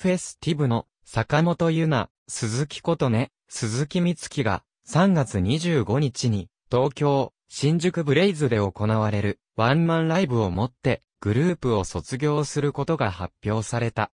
フェスティブの坂本ゆな、鈴木ことね、鈴木みつきが3月25日に東京、新宿ブレイズで行われるワンマンライブをもってグループを卒業することが発表された。